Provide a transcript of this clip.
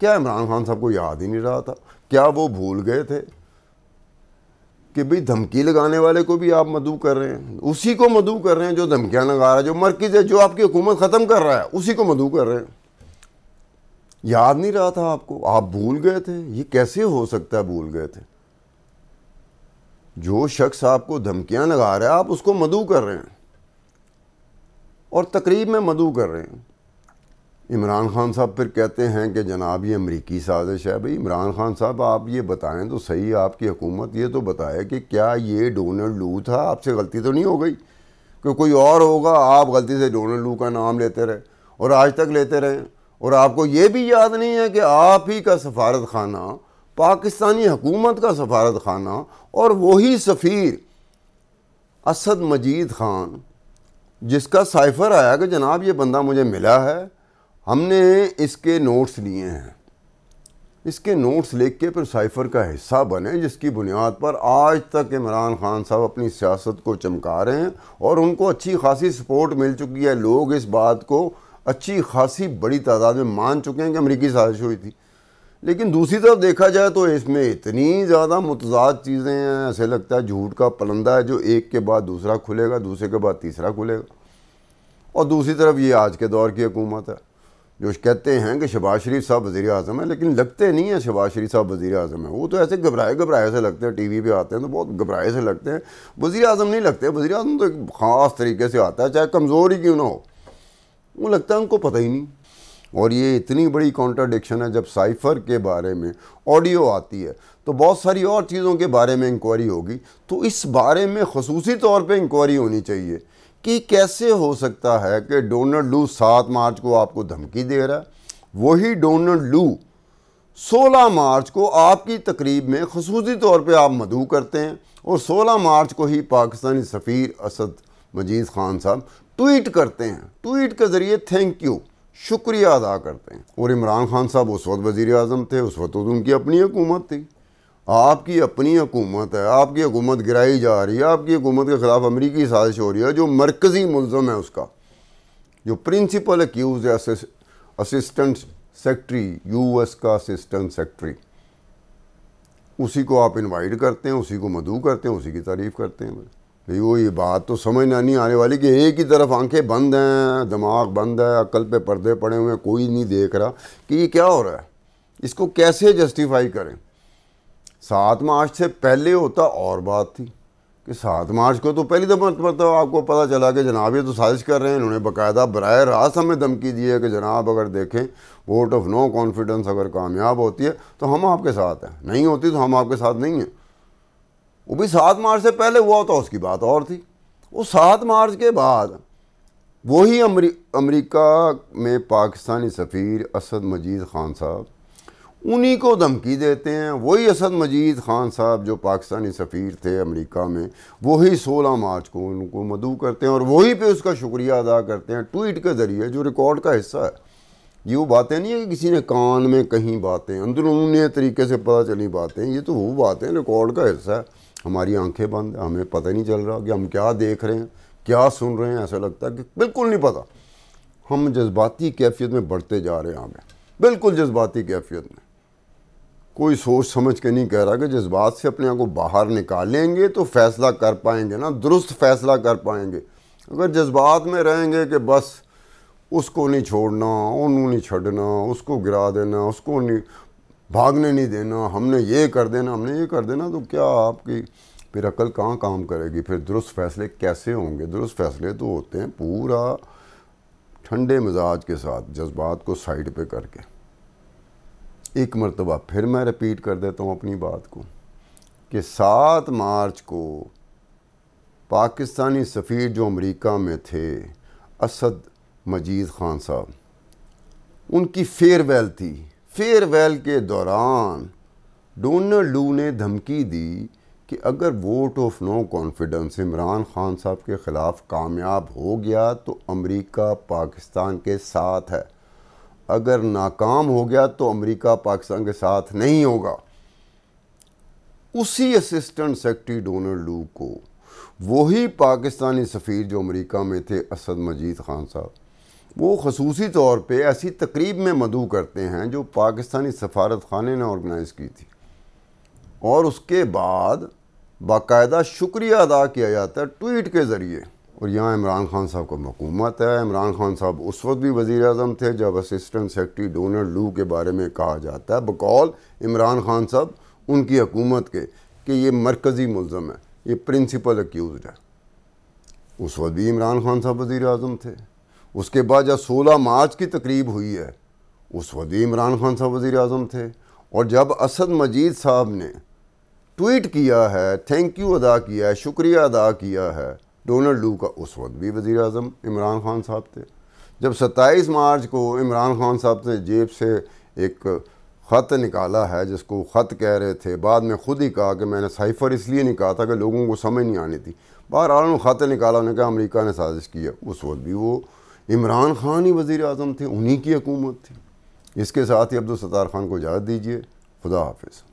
क्या इमरान खान साहब को याद ही नहीं रहा था क्या वो भूल गए थे कि भाई धमकी लगाने वाले को भी आप मदू कर रहे हैं उसी को मदू कर रहे हैं जो धमकियाँ लगा रहा है जो मरकज़ है जो आपकी हुकूमत ख़त्म कर रहा है उसी को मदू कर रहे हैं याद नहीं रहा था आपको आप भूल गए थे ये कैसे हो सकता है भूल गए थे जो शख्स आपको धमकियाँ लगा रहा है आप उसको मदू कर रहे हैं और तकरीब में मदू कर रहे हैं इमरान खान साहब फिर कहते हैं कि जनाब ये अमरीकी साजिश है भाई इमरान खान साहब आप ये बताएं तो सही आपकी हुकूमत ये तो बताए कि क्या ये डोनल्ड लू था आपसे गलती तो नहीं हो गई कि कोई और होगा आप गलती से डोनल्ड लू का नाम लेते रहे और आज तक लेते रहे और आपको ये भी याद नहीं है कि आप ही का सफारत खाना पाकिस्तानी हुकूमत का सफारत खाना और वही सफ़ीर असद मजीद खान जिसका साइफ़र आया कि जनाब ये बंदा मुझे मिला है हमने इसके नोट्स लिए हैं इसके नोट्स लिख के फिर साइफर का हिस्सा बने जिसकी बुनियाद पर आज तक इमरान खान साहब अपनी सियासत को चमका रहे हैं और उनको अच्छी खासी सपोर्ट मिल चुकी है लोग इस बात को अच्छी खासी बड़ी तादाद में मान चुके हैं कि अमरीकी साजिश हुई थी लेकिन दूसरी तरफ देखा जाए तो इसमें इतनी ज़्यादा मतजाद चीज़ें हैं ऐसे लगता है झूठ का पलंदा है जो एक के बाद दूसरा खुलेगा दूसरे के बाद तीसरा खुलेगा और दूसरी तरफ ये आज के दौर की हुकूमत है जो कहते हैं कि शबाज शरीफ साहब वज़ी अजम है लेकिन लगते नहीं है शबाज शरीफ साहब वज़ी अजम है वो तो ऐसे घबराए घबराए से लगते हैं टी वी पर आते हैं तो बहुत घबराए से लगते हैं वज़ी अजम नहीं लगते वज़ी अजम तो एक ख़ास तरीके से आता है चाहे कमज़ोर ही क्यों ना हो वो लगता है उनको पता ही नहीं और ये इतनी बड़ी कॉन्ट्राडिक्शन है जब साइफ़र के बारे में ऑडियो आती है तो बहुत सारी और चीज़ों के बारे में इंक्वायरी होगी तो इस बारे में खसूसी तौर पर इंक्वायरी होनी चाहिए कि कैसे हो सकता है कि डोनल्ड लू सात मार्च को आपको धमकी दे रहा है वही डोनल्ड लू 16 मार्च को आपकी तकरीब में खसूसी तौर पे आप मधु करते हैं और 16 मार्च को ही पाकिस्तानी सफ़ीर असद मजीद ख़ान साहब ट्वीट करते हैं ट्वीट के ज़रिए थैंक यू शुक्रिया अदा करते हैं और इमरान खान साहब उस वक्त वज़ी अजम थे उस वक्त तो उनकी अपनी हुकूमत थी आपकी अपनी हुकूमत है आपकी हुकूमत गिराई जा रही है आपकी हुकूमत के ख़िलाफ़ अमरीकी साजिश हो रही है जो मरकज़ी मुलम है उसका जो प्रिंसिपल एक्यूज़ है असिस्टेंट सेक्रेटरी एस का असिस्टेंट सेक्रेटरी उसी को आप इन्वाइट करते हैं उसी को मधु करते हैं उसी की तारीफ़ करते हैं भाई वो ये बात तो समझ में नहीं आने वाली कि एक ही तरफ आंखें बंद हैं दिमाग बंद है अकल पे पर्दे पड़े हुए हैं कोई नहीं देख रहा कि ये क्या हो रहा है इसको कैसे जस्टिफाई करें सात मार्च से पहले होता और बात थी कि सात मार्च को तो पहली दफा मतलब आपको पता चला कि जनाब ये तो साजिश कर रहे हैं इन्होंने बाकायदा बर रास्त हमें धमकी दी है कि जनाब अगर देखें वोट ऑफ नो कॉन्फिडेंस अगर कामयाब होती है तो हम आपके साथ हैं नहीं होती तो हम आपके साथ नहीं हैं वो भी सात मार्च से पहले हुआ होता उसकी बात और थी वो सात मार्च के बाद वही अमरी, अमरीका में पाकिस्तानी सफ़ीर असद मजीद ख़ान साहब उन्हीं को धमकी देते हैं वही असद मजीद ख़ान साहब जो पाकिस्तानी सफ़ीर थे अमेरिका में वही 16 मार्च को उनको मदू करते हैं और वही पे उसका शुक्रिया अदा करते हैं ट्वीट के ज़रिए जो रिकॉर्ड का हिस्सा है ये वो बातें नहीं है कि किसी ने कान में कहीं बातें अंदरूनी तरीके से पता चली बातें ये तो वो बातें रिकॉर्ड का हिस्सा है हमारी आंखें बंद हमें पता नहीं चल रहा कि हम क्या देख रहे हैं क्या सुन रहे हैं ऐसा लगता है कि बिल्कुल नहीं पता हम जज्बाती कैफियत में बढ़ते जा रहे हैं हमें बिल्कुल जज्बाती कैफियत में कोई सोच समझ के नहीं कह रहा कि जज्बात से अपने आप को बाहर निकाल लेंगे तो फ़ैसला कर पाएंगे ना दुरुस्त फैसला कर पाएंगे अगर जज्बात में रहेंगे कि बस उसको नहीं छोड़ना उन्हों नहीं छड़ना उसको गिरा देना उसको नहीं भागने नहीं देना हमने ये कर देना हमने ये कर देना तो क्या आपकी फिर अकल कहाँ काम करेगी फिर दुरुस्त फैसले कैसे होंगे दुरुस्त फैसले तो होते हैं पूरा ठंडे मिजाज के साथ जज्बात को साइड पे करके एक मरतबा फिर मैं रिपीट कर देता हूँ अपनी बात को कि सात मार्च को पाकिस्तानी सफ़ीर जो अमेरिका में थे असद मजीद ख़ान साहब उनकी फेयरवेल थी फेयरवेल के दौरान डोनल्ड लू ने धमकी दी कि अगर vote of no confidence Imran Khan साहब के ख़िलाफ़ कामयाब हो गया तो अमेरिका पाकिस्तान के साथ है अगर नाकाम हो गया तो अमेरिका पाकिस्तान के साथ नहीं होगा उसी असिस्टेंट सेक्रेटरी डोनाल्ड लू को वही पाकिस्तानी सफ़ीर जो अमेरिका में थे असद मजीद खान साहब वो खसूसी तौर पे ऐसी तकरीब में मदू करते हैं जो पाकिस्तानी सफारत खाने ने ऑर्गेनाइज़ की थी और उसके बाद बाकायदा शुक्रिया अदा किया जाता है ट्वीट के ज़रिए और यहाँ इमरान खान साहब का मकूमत है इमरान खान साहब उस वक्त भी वज़ी अजम थे जब असिस्टेंट सेक्रटरी डोनर लू के बारे में कहा जाता है बकौल इमरान खान साहब उनकी हकूमत के कि ये मरकज़ी मुलम है ये प्रिंसिपल एक्यूज है उस वक्त भी इमरान खान साहब वज़ी अजम थे उसके बाद जब सोलह मार्च की तकरीब हुई है उस वक्त भी इमरान खान साहब वज़ी अजम थे और जब असद मजीद साहब ने ट्वीट किया है थैंक यू अदा किया है शुक्रिया अदा किया है डोनल्ड लू का उस वक्त भी वज़ी अजम इमरान खान साहब थे जब 27 मार्च को इमरान खान साहब ने जेब से एक ख़त निकाला है जिसको ख़त कह रहे थे बाद में ख़ुद ही कहा कि मैंने साइफ़र इसलिए नहीं कहा था कि लोगों को समझ नहीं आनी थी बाहर आलम ख़त निकाला उन्होंने कहा अमरीका ने साजिश की है उस वक्त भी वो इमरान खान ही वज़ी अजम थे उन्हीं की हकूमत थी इसके साथ ही अब्दुलस्तार खान को इजाज़त दीजिए खुदा हाफिज़